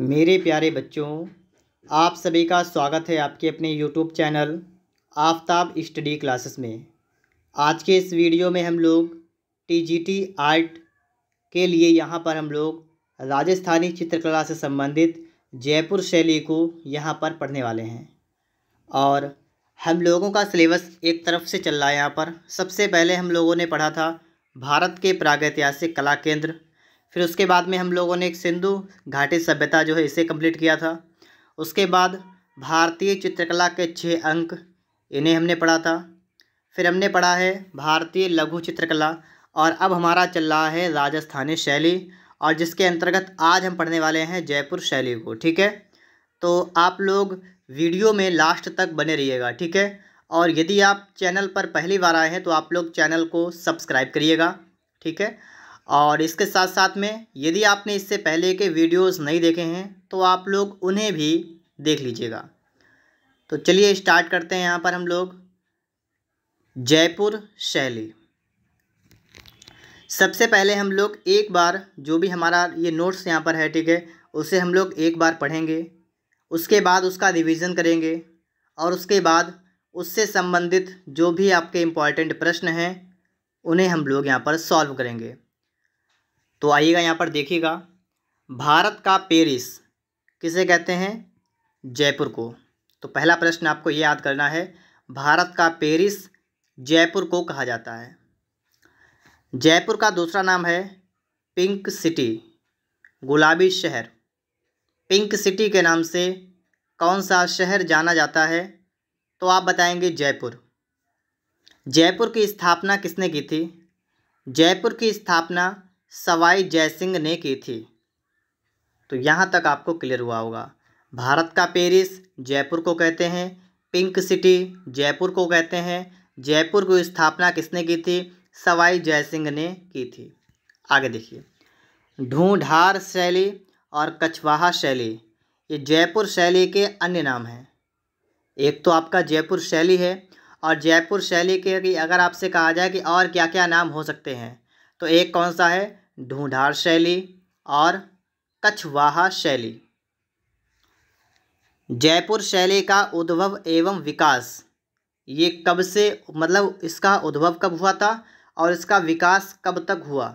मेरे प्यारे बच्चों आप सभी का स्वागत है आपके अपने YouTube channel Aftab study classes में आज के इस वीडियो में हम लोग टीजीटी आर्ट के लिए यहाँ पर हम लोग राजस्थानी चित्रकला से संबंधित जयपुर शैली को यहाँ पर पढ़ने वाले हैं और हम लोगों का सिलेबस एक तरफ से चल रहा है यहाँ पर सबसे पहले हम लोगों ने पढ़ा था भारत के प्रागैतिहासिक कला केंद्र फिर उसके बाद में हम लोगों ने एक सिंधु घाटी सभ्यता जो है इसे कंप्लीट किया था उसके बाद भारतीय चित्रकला के छः अंक इन्हें हमने पढ़ा था फिर हमने पढ़ा है भारतीय लघु चित्रकला और अब हमारा चल रहा है राजस्थानी शैली और जिसके अंतर्गत आज हम पढ़ने वाले हैं जयपुर शैली को ठीक है तो आप लोग वीडियो में लास्ट तक बने रहिएगा ठीक है और यदि आप चैनल पर पहली बार आए हैं तो आप लोग चैनल को सब्सक्राइब करिएगा ठीक है और इसके साथ साथ में यदि आपने इससे पहले के वीडियोस नहीं देखे हैं तो आप लोग उन्हें भी देख लीजिएगा तो चलिए स्टार्ट करते हैं यहाँ पर हम लोग जयपुर शैली सबसे पहले हम लोग एक बार जो भी हमारा ये नोट्स यहाँ पर है ठीक है उसे हम लोग एक बार पढ़ेंगे उसके बाद उसका रिवीजन करेंगे और उसके बाद उससे संबंधित जो भी आपके इम्पॉर्टेंट प्रश्न हैं उन्हें हम लोग यहाँ पर सॉल्व करेंगे तो आइएगा यहाँ पर देखिएगा भारत का पेरिस किसे कहते हैं जयपुर को तो पहला प्रश्न आपको ये याद करना है भारत का पेरिस जयपुर को कहा जाता है जयपुर का दूसरा नाम है पिंक सिटी गुलाबी शहर पिंक सिटी के नाम से कौन सा शहर जाना जाता है तो आप बताएंगे जयपुर जयपुर की स्थापना किसने की थी जयपुर की स्थापना सवाई जयसिंह ने की थी तो यहाँ तक आपको क्लियर हुआ होगा भारत का पेरिस जयपुर को कहते हैं पिंक सिटी जयपुर को कहते हैं जयपुर की स्थापना किसने की थी सवाई जयसिंह ने की थी आगे देखिए ढूंढार शैली और कछवाहा शैली ये जयपुर शैली के अन्य नाम हैं एक तो आपका जयपुर शैली है और जयपुर शैली के अगर आपसे कहा जाए कि और क्या क्या नाम हो सकते हैं तो एक कौन सा है ढूंढार शैली और कछवाहा शैली जयपुर शैली का उद्भव एवं विकास ये कब से मतलब इसका उद्भव कब हुआ था और इसका विकास कब तक हुआ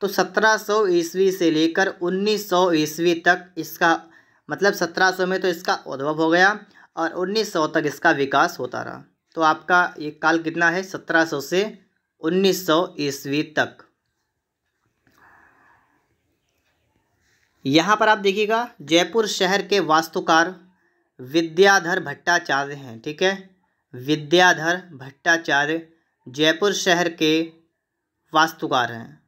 तो 1700 ईस्वी से लेकर 1900 ईस्वी तक इसका मतलब 1700 में तो इसका उद्भव हो गया और 1900 तक इसका विकास होता रहा तो आपका ये काल कितना है 1700 से 1900 ईस्वी तक यहाँ पर आप देखिएगा जयपुर शहर के वास्तुकार विद्याधर भट्टाचार्य हैं ठीक है विद्याधर भट्टाचार्य जयपुर शहर के वास्तुकार हैं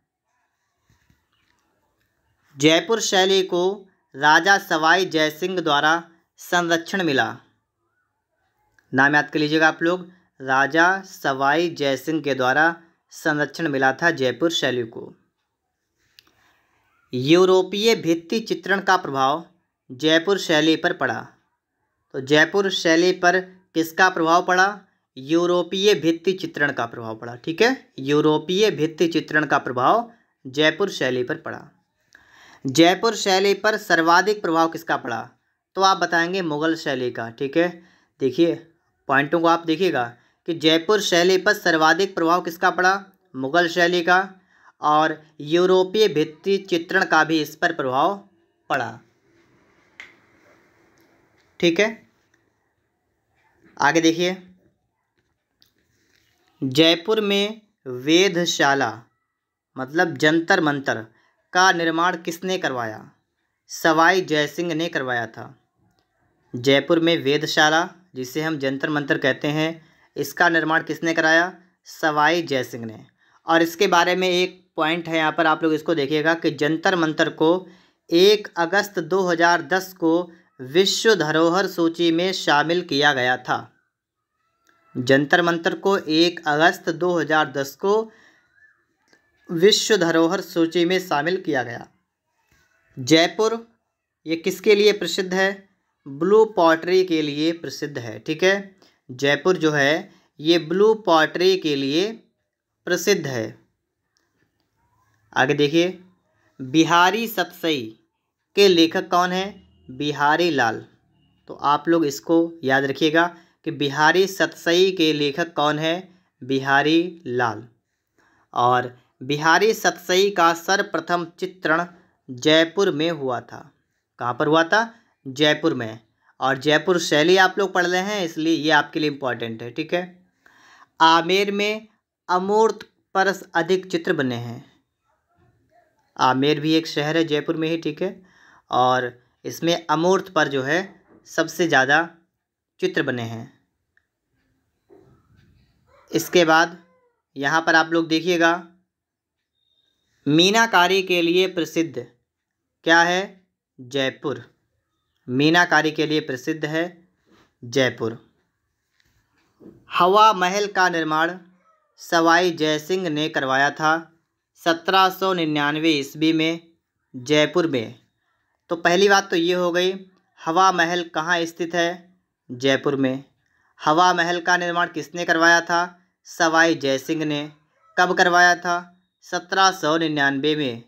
जयपुर शैली को राजा सवाई जय सिंह द्वारा संरक्षण मिला नाम याद कर लीजिएगा आप लोग राजा सवाई जय सिंह के द्वारा संरक्षण मिला था जयपुर शैली को यूरोपीय भित्ति चित्रण का प्रभाव जयपुर शैली पर पड़ा तो जयपुर शैली पर किसका प्रभाव पड़ा यूरोपीय भित्ति चित्रण का प्रभाव पड़ा ठीक है यूरोपीय भित्ति चित्रण का प्रभाव जयपुर शैली पर पड़ा जयपुर शैली पर सर्वाधिक प्रभाव किसका पड़ा तो आप बताएंगे मुगल शैली का ठीक है देखिए पॉइंटों को आप देखिएगा कि जयपुर शैली पर सर्वाधिक प्रभाव किसका पड़ा मुगल शैली का और यूरोपीय भित्ति चित्रण का भी इस पर प्रभाव पड़ा ठीक है आगे देखिए जयपुर में वेधशाला मतलब जंतर मंतर का निर्माण किसने करवाया सवाई जयसिंह ने करवाया था जयपुर में वेधशाला जिसे हम जंतर मंतर कहते हैं इसका निर्माण किसने कराया सवाई जयसिंह ने और इसके बारे में एक पॉइंट है यहाँ पर आप लोग इसको देखिएगा कि जंतर मंतर को एक अगस्त 2010 को विश्व धरोहर सूची में शामिल किया गया था जंतर मंतर को एक अगस्त 2010 को विश्व धरोहर सूची में शामिल किया गया जयपुर ये किसके लिए प्रसिद्ध है ब्लू पॉटरी के लिए प्रसिद्ध है ठीक है जयपुर जो है ये ब्लू पॉटरी के लिए प्रसिद्ध है आगे देखिए बिहारी सतसई के लेखक कौन है बिहारी लाल तो आप लोग इसको याद रखिएगा कि बिहारी सतसई के लेखक कौन है बिहारी लाल और बिहारी सतसई का सर्वप्रथम चित्रण जयपुर में हुआ था कहाँ पर हुआ था जयपुर में और जयपुर शैली आप लोग पढ़ रहे हैं इसलिए ये आपके लिए इम्पॉर्टेंट है ठीक है आमेर में अमूर्त परस अधिक चित्र बने हैं आमेर भी एक शहर है जयपुर में ही ठीक है और इसमें अमूर्त पर जो है सबसे ज़्यादा चित्र बने हैं इसके बाद यहाँ पर आप लोग देखिएगा मीनाकारी के लिए प्रसिद्ध क्या है जयपुर मीनाकारी के लिए प्रसिद्ध है जयपुर हवा महल का निर्माण सवाई जयसिंह ने करवाया था सत्रह सौ निन्यानवे ईस्वी में जयपुर में तो पहली बात तो ये हो गई हवा महल कहाँ स्थित है जयपुर में हवा महल का निर्माण किसने करवाया था सवाई जयसिंह ने कब करवाया था सत्रह सौ निन्यानवे में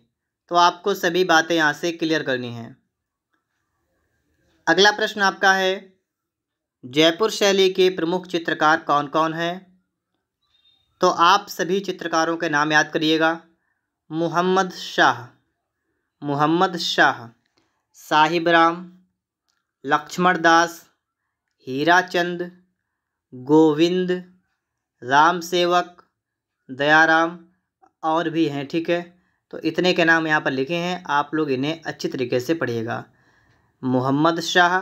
तो आपको सभी बातें यहाँ से क्लियर करनी हैं अगला प्रश्न आपका है जयपुर शैली के प्रमुख चित्रकार कौन कौन हैं तो आप सभी चित्रकारों के नाम याद करिएगा मोहम्मद शाह मोहम्मद शाह साहिब राम लक्ष्मण दास हीरा चंद गोविंद राम सेवक दयाराम और भी हैं ठीक है तो इतने के नाम यहाँ पर लिखे हैं आप लोग इन्हें अच्छी तरीके से पढ़िएगा मोहम्मद शाह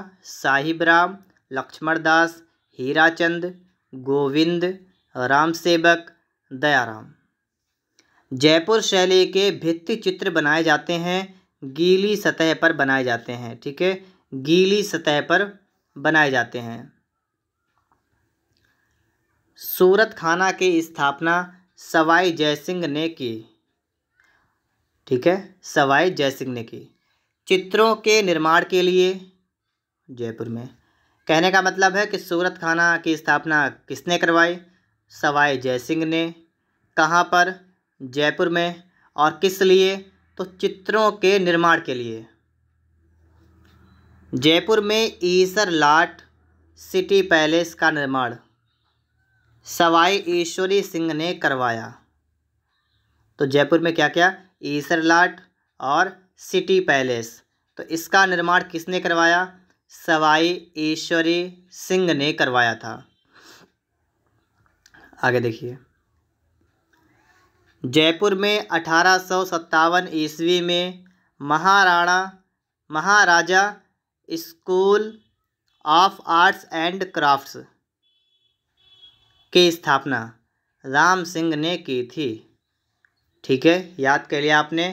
राम लक्ष्मण दास चंद गोविंद राम सेवक दयाराम जयपुर शैली के भित्ति चित्र बनाए जाते हैं गीली सतह पर बनाए जाते हैं ठीक है गीली सतह पर बनाए जाते हैं सूरत खाना की स्थापना सवाई जयसिंह ने की ठीक है सवाई जयसिंह ने की चित्रों के निर्माण के लिए जयपुर में कहने का मतलब है कि सूरत खाना की स्थापना किसने करवाई सवाई जयसिंह ने कहाँ पर जयपुर में और किस लिए तो चित्रों के निर्माण के लिए जयपुर में ईसर लाट सिटी पैलेस का निर्माण सवाई ईश्वरी सिंह ने करवाया तो जयपुर में क्या क्या ईसर लाट और सिटी पैलेस तो इसका निर्माण किसने करवाया सवाई ईश्वरी सिंह ने करवाया था आगे देखिए जयपुर में अठारह सौ सत्तावन ईस्वी में Maharana Maharaja school of arts and crafts की स्थापना राम सिंह ने की थी ठीक है याद कर लिया आपने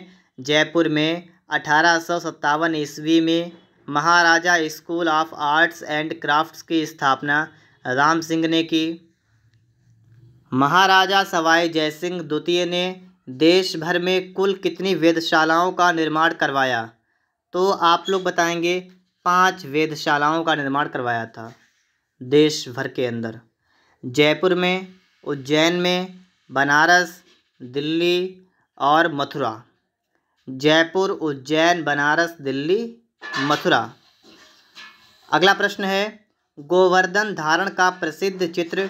जयपुर में अठारह सौ सत्तावन ईस्वी में Maharaja school of arts and crafts की स्थापना राम सिंह ने की महाराजा सवाई जयसिंह द्वितीय ने देश भर में कुल कितनी वेधशालाओं का निर्माण करवाया तो आप लोग बताएंगे पांच वेदशालाओं का निर्माण करवाया था देश भर के अंदर जयपुर में उज्जैन में बनारस दिल्ली और मथुरा जयपुर उज्जैन बनारस दिल्ली मथुरा अगला प्रश्न है गोवर्धन धारण का प्रसिद्ध चित्र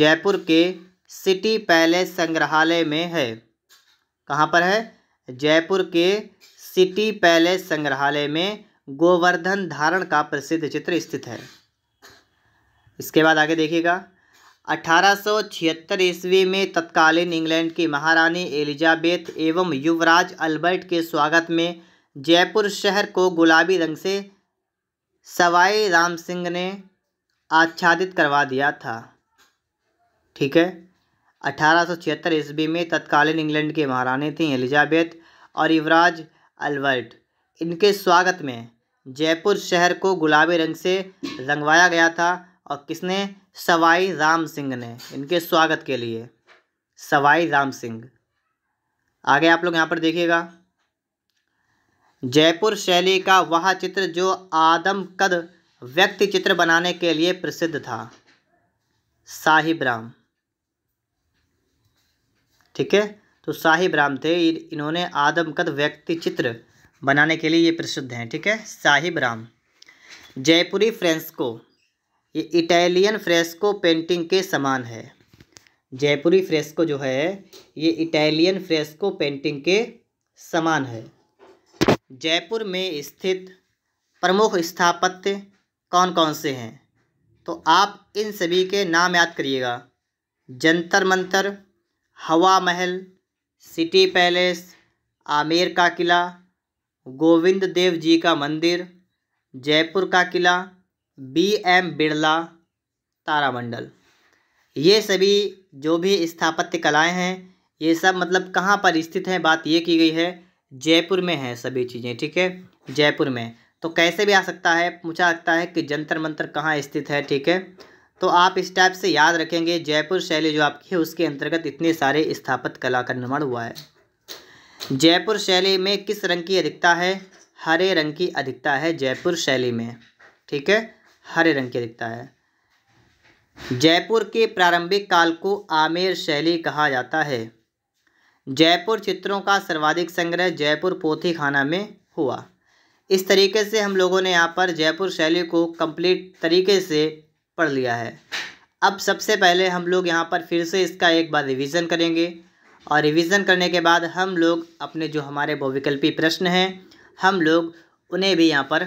जयपुर के सिटी पैलेस संग्रहालय में है कहाँ पर है जयपुर के सिटी पैलेस संग्रहालय में गोवर्धन धारण का प्रसिद्ध चित्र स्थित है इसके बाद आगे देखिएगा 1876 ईस्वी में तत्कालीन इंग्लैंड की महारानी एलिजाबेथ एवं युवराज अल्बर्ट के स्वागत में जयपुर शहर को गुलाबी रंग से सवाई राम सिंह ने आच्छादित करवा दिया था ठीक है अठारह ईस्वी में तत्कालीन इंग्लैंड के महारानी थीं एलिजाबेथ और युवराज अल्बर्ट इनके स्वागत में जयपुर शहर को गुलाबी रंग से रंगवाया गया था और किसने सवाई राम सिंह ने इनके स्वागत के लिए सवाई राम सिंह आगे आप लोग यहाँ पर देखिएगा जयपुर शैली का वह चित्र जो आदम कद व्यक्ति चित्र बनाने के लिए प्रसिद्ध था साहिब राम ठीक है तो साहिब राम थे इन्होंने आदमकद व्यक्ति चित्र बनाने के लिए ये प्रसिद्ध हैं ठीक है साहिब राम जयपुरी फ्रेंसको ये इटालियन फ्रेस्को पेंटिंग के समान है जयपुरी फ्रेस्को जो है ये इटालियन फ्रेस्को पेंटिंग के समान है जयपुर में स्थित प्रमुख स्थापत्य कौन कौन से हैं तो आप इन सभी के नाम याद करिएगा जंतर मंतर हवा महल सिटी पैलेस आमेर का किला गोविंद देव जी का मंदिर जयपुर का किला बी एम बिरला तारामंडल ये सभी जो भी स्थापत्य कलाएं हैं ये सब मतलब कहाँ पर स्थित हैं बात ये की गई है जयपुर में है सभी चीज़ें ठीक है जयपुर में तो कैसे भी आ सकता है पूछा सकता है कि जंतर मंतर कहाँ स्थित है ठीक है तो आप इस टाइप से याद रखेंगे जयपुर शैली जो आपकी है उसके अंतर्गत इतने सारे स्थापत कला का निर्माण हुआ है जयपुर शैली में किस रंग की अधिकता है हरे रंग की अधिकता है जयपुर शैली में ठीक है हरे रंग की अधिकता है जयपुर के प्रारंभिक काल को आमेर शैली कहा जाता है जयपुर चित्रों का सर्वाधिक संग्रह जयपुर पोथी खाना में हुआ इस तरीके से हम लोगों ने यहाँ पर जयपुर शैली को कंप्लीट तरीके से पढ़ लिया है अब सबसे पहले हम लोग यहाँ पर फिर से इसका एक बार रिवीजन करेंगे और रिवीजन करने के बाद हम लोग अपने जो हमारे बहुविकल्पी प्रश्न हैं हम लोग उन्हें भी यहाँ पर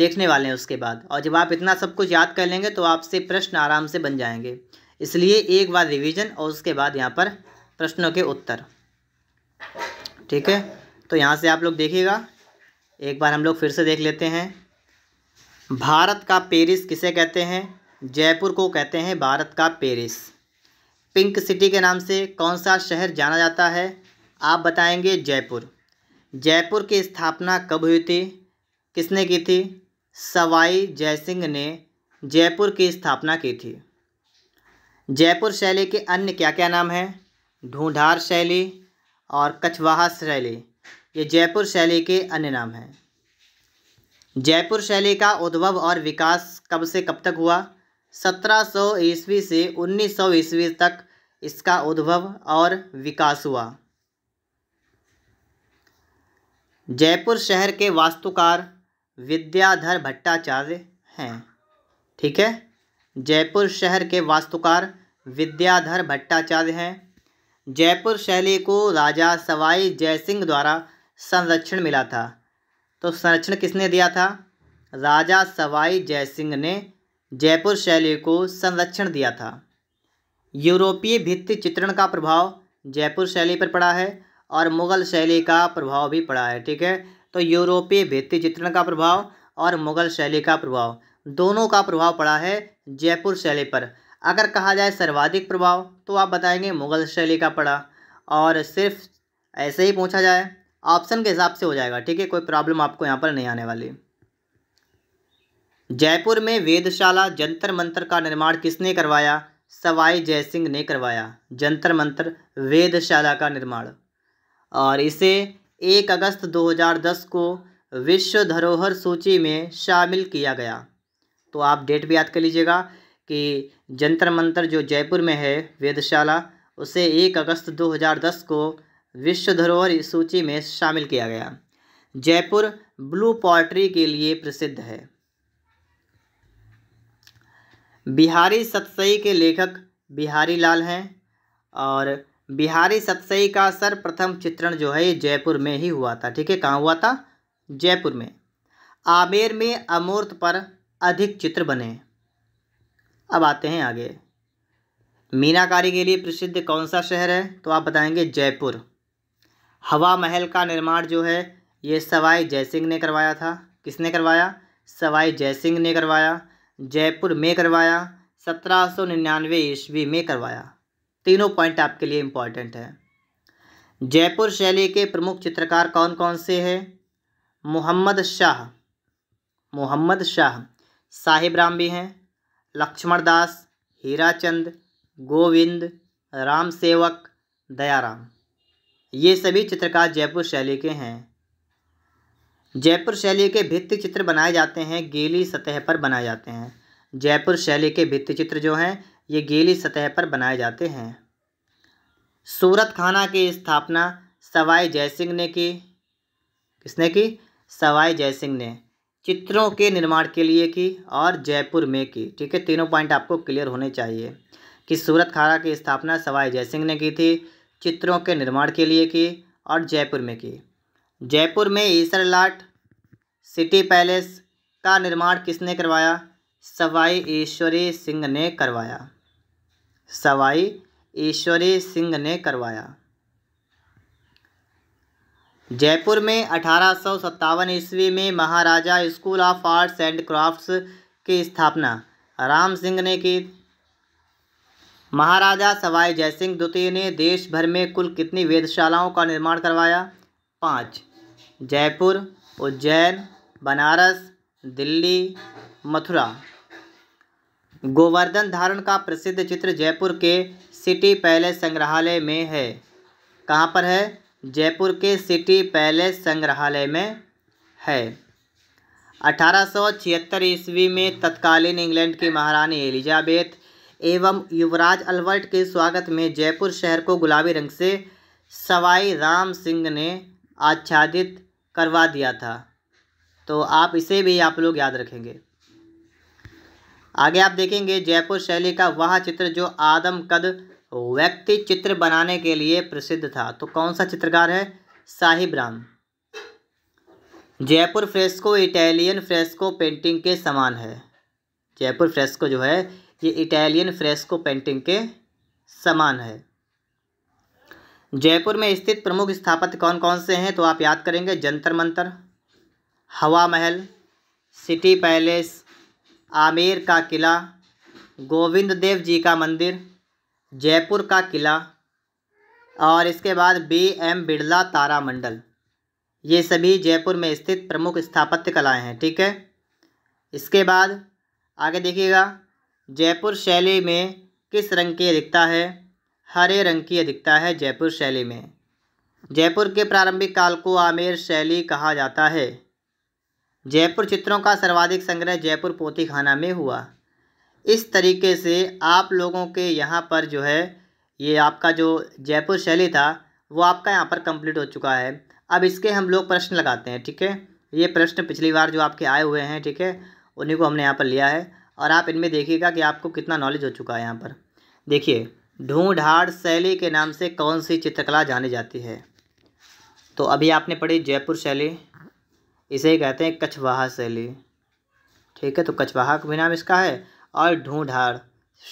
देखने वाले हैं उसके बाद और जब आप इतना सब कुछ याद कर लेंगे तो आपसे प्रश्न आराम से बन जाएंगे इसलिए एक बार रिवीजन और उसके बाद यहाँ पर प्रश्नों के उत्तर ठीक है तो यहाँ से आप लोग देखिएगा एक बार हम लोग फिर से देख लेते हैं भारत का पेरिस किसे कहते हैं जयपुर को कहते हैं भारत का पेरिस पिंक सिटी के नाम से कौन सा शहर जाना जाता है आप बताएंगे जयपुर जयपुर की स्थापना कब हुई थी किसने की थी सवाई जयसिंह ने जयपुर की स्थापना की थी जयपुर शैली के अन्य क्या क्या नाम हैं ढूंढार शैली और कछवाहा शैली ये जयपुर शैली के अन्य नाम हैं जयपुर शैली का उद्भव और विकास कब से कब तक हुआ सत्रह सौ ईस्वी से उन्नीस सौ ईस्वी तक इसका उद्भव और विकास हुआ जयपुर शहर के वास्तुकार विद्याधर भट्टाचार्य हैं ठीक है जयपुर शहर के वास्तुकार विद्याधर भट्टाचार्य हैं जयपुर शैली को राजा सवाई जयसिंह द्वारा संरक्षण मिला था तो संरक्षण किसने दिया था राजा सवाई जयसिंह ने जयपुर शैली को संरक्षण दिया था यूरोपीय भित्ति चित्रण का प्रभाव जयपुर शैली पर पड़ा है और मुग़ल शैली का प्रभाव भी पड़ा है ठीक है तो यूरोपीय भित्ति चित्रण का प्रभाव और मुग़ल शैली का प्रभाव दोनों का प्रभाव पड़ा है जयपुर शैली पर अगर कहा जाए सर्वाधिक प्रभाव तो आप बताएंगे मुग़ल शैली का पड़ा और सिर्फ ऐसे ही पूछा जाए ऑप्शन के हिसाब से हो जाएगा ठीक है कोई प्रॉब्लम आपको यहाँ पर नहीं आने वाली जयपुर में वेदशाला जंतर मंत्र का निर्माण किसने करवाया सवाई जयसिंह ने करवाया जंतर मंत्र वेदशाला का निर्माण और इसे एक अगस्त 2010 को विश्व धरोहर सूची में शामिल किया गया तो आप डेट भी याद कर लीजिएगा कि जंतर मंत्र जो जयपुर में है वेदशाला उसे एक अगस्त 2010 को विश्व धरोहर सूची में शामिल किया गया जयपुर ब्लू पॉटरी के लिए प्रसिद्ध है बिहारी सतसई के लेखक बिहारी लाल हैं और बिहारी सतसई का सर्वप्रथम चित्रण जो है जयपुर में ही हुआ था ठीक है कहाँ हुआ था जयपुर में आमेर में अमूर्त पर अधिक चित्र बने अब आते हैं आगे मीनाकारी के लिए प्रसिद्ध कौन सा शहर है तो आप बताएंगे जयपुर हवा महल का निर्माण जो है ये सवाई जयसिंह ने करवाया था किसने करवाया सवाई जयसिंह ने करवाया जयपुर में करवाया सत्रह सौ निन्यानवे ईस्वी में करवाया तीनों पॉइंट आपके लिए इम्पॉर्टेंट है जयपुर शैली के प्रमुख चित्रकार कौन कौन से हैं मोहम्मद शाह मोहम्मद शाह साहिब राम भी हैं लक्ष्मण दास हीराचंद गोविंद राम सेवक दयाराम ये सभी चित्रकार जयपुर शैली के हैं जयपुर शैली के भित्ति चित्र बनाए जाते हैं गीली सतह पर बनाए जाते हैं जयपुर शैली के भित्ति चित्र जो हैं ये गीली सतह पर बनाए जाते हैं सूरत खाना की स्थापना सवाई जयसिंह ने की किसने की सवाई जयसिंह ने चित्रों के निर्माण के लिए की और जयपुर में की ठीक है तीनों पॉइंट आपको क्लियर होने चाहिए कि सूरत खाना की स्थापना सवाई जयसिंह ने की थी चित्रों के निर्माण के लिए की और जयपुर में की जयपुर में ईसरलाट सिटी पैलेस का निर्माण किसने करवाया सवाई ईश्वरी सिंह ने करवाया सवाई ईश्वरी सिंह ने करवाया जयपुर में अठारह ईस्वी में Maharaja school of arts and crafts की स्थापना राम सिंह ने की महाराजा सवाई जयसिंह द्वितीय ने देश भर में कुल कितनी वेधशालाओं का निर्माण करवाया पाँच जयपुर उज्जैन बनारस दिल्ली मथुरा गोवर्धन धारण का प्रसिद्ध चित्र जयपुर के सिटी पैलेस संग्रहालय में है कहाँ पर है जयपुर के सिटी पैलेस संग्रहालय में है 1876 ईस्वी में तत्कालीन इंग्लैंड की महारानी एलिजाबेथ एवं युवराज अल्बर्ट के स्वागत में जयपुर शहर को गुलाबी रंग से सवाई राम सिंह ने आच्छादित करवा दिया था तो आप इसे भी आप लोग याद रखेंगे आगे आप देखेंगे जयपुर शैली का वह चित्र जो आदम कद व्यक्ति चित्र बनाने के लिए प्रसिद्ध था तो कौन सा चित्रकार है Sahib Ram Jaipur fresco Italian fresco painting के समान है जयपुर फ्रेस्को जो है ये इटालियन फ्रेस्को पेंटिंग के समान है जयपुर में स्थित प्रमुख स्थापत्य कौन कौन से हैं तो आप याद करेंगे जंतर मंतर हवा महल सिटी पैलेस आमेर का किला गोविंद देव जी का मंदिर जयपुर का किला और इसके बाद बी एम बिड़ला तारामंडल ये सभी जयपुर में स्थित प्रमुख स्थापत्य कलाएं हैं ठीक है इसके बाद आगे देखिएगा जयपुर शैली में किस रंग की अधिकता है हरे रंग की अधिकता है जयपुर शैली में जयपुर के प्रारंभिक काल को आमेर शैली कहा जाता है जयपुर चित्रों का सर्वाधिक संग्रह जयपुर पोतीखाना में हुआ इस तरीके से आप लोगों के यहाँ पर जो है ये आपका जो जयपुर शैली था वो आपका यहाँ पर कंप्लीट हो चुका है अब इसके हम लोग प्रश्न लगाते हैं ठीक है ये प्रश्न पिछली बार जो आपके आए हुए हैं ठीक है उन्हीं को हमने यहाँ पर लिया है और आप इनमें देखिएगा कि आपको कितना नॉलेज हो चुका है यहाँ पर देखिए ढूंढाड़ शैली के नाम से कौन सी चित्रकला जानी जाती है तो अभी आपने पढ़ी जयपुर शैली इसे ही कहते हैं कछवाहा शैली ठीक है तो कछवाहा का भी नाम इसका है और ढूंढाड़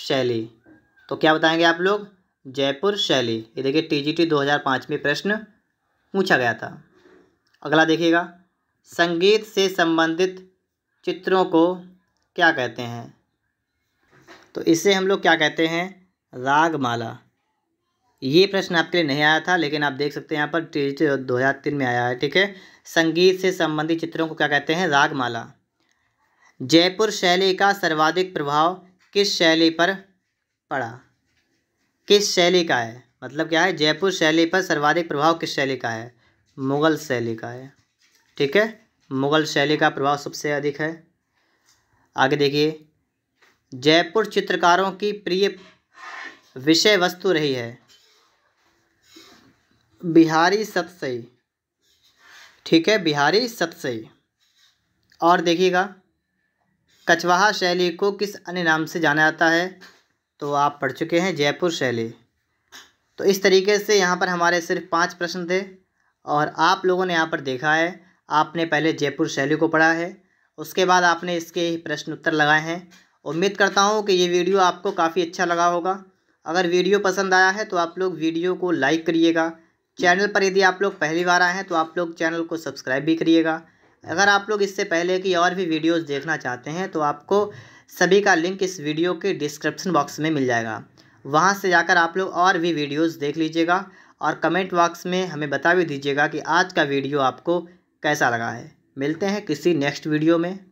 शैली तो क्या बताएंगे आप लोग जयपुर शैली ये देखिए टीजीटी 2005 में प्रश्न पूछा गया था अगला देखिएगा संगीत से संबंधित चित्रों को क्या कहते हैं तो इसे हम लोग क्या कहते हैं रागमाला ये प्रश्न आपके लिए नहीं आया था लेकिन आप देख सकते हैं यहाँ पर टीज दो हज़ार तीन में आया है ठीक है संगीत से संबंधित चित्रों को क्या कहते हैं रागमाला जयपुर शैली का सर्वाधिक प्रभाव किस शैली पर पड़ा किस शैली का है मतलब क्या है जयपुर शैली पर सर्वाधिक प्रभाव किस शैली का है मुगल शैली का है ठीक है मुगल शैली का प्रभाव सबसे अधिक है आगे देखिए जयपुर चित्रकारों की प्रिय विषय वस्तु रही है बिहारी सतसई ठीक है बिहारी सतसई और देखिएगा कचवाहा शैली को किस अन्य नाम से जाना जाता है तो आप पढ़ चुके हैं जयपुर शैली तो इस तरीके से यहाँ पर हमारे सिर्फ पाँच प्रश्न थे और आप लोगों ने यहाँ पर देखा है आपने पहले जयपुर शैली को पढ़ा है उसके बाद आपने इसके प्रश्न उत्तर लगाए हैं उम्मीद करता हूँ कि ये वीडियो आपको काफ़ी अच्छा लगा होगा अगर वीडियो पसंद आया है तो आप लोग वीडियो को लाइक करिएगा चैनल पर यदि आप लोग पहली बार आए हैं तो आप लोग चैनल को सब्सक्राइब भी करिएगा अगर आप लोग इससे पहले की और भी वीडियोस देखना चाहते हैं तो आपको सभी का लिंक इस वीडियो के डिस्क्रिप्शन बॉक्स में मिल जाएगा वहाँ से जाकर आप लोग और भी वीडियोज़ देख लीजिएगा और कमेंट बॉक्स में हमें बता भी दीजिएगा कि आज का वीडियो आपको कैसा लगा है मिलते हैं किसी नेक्स्ट वीडियो में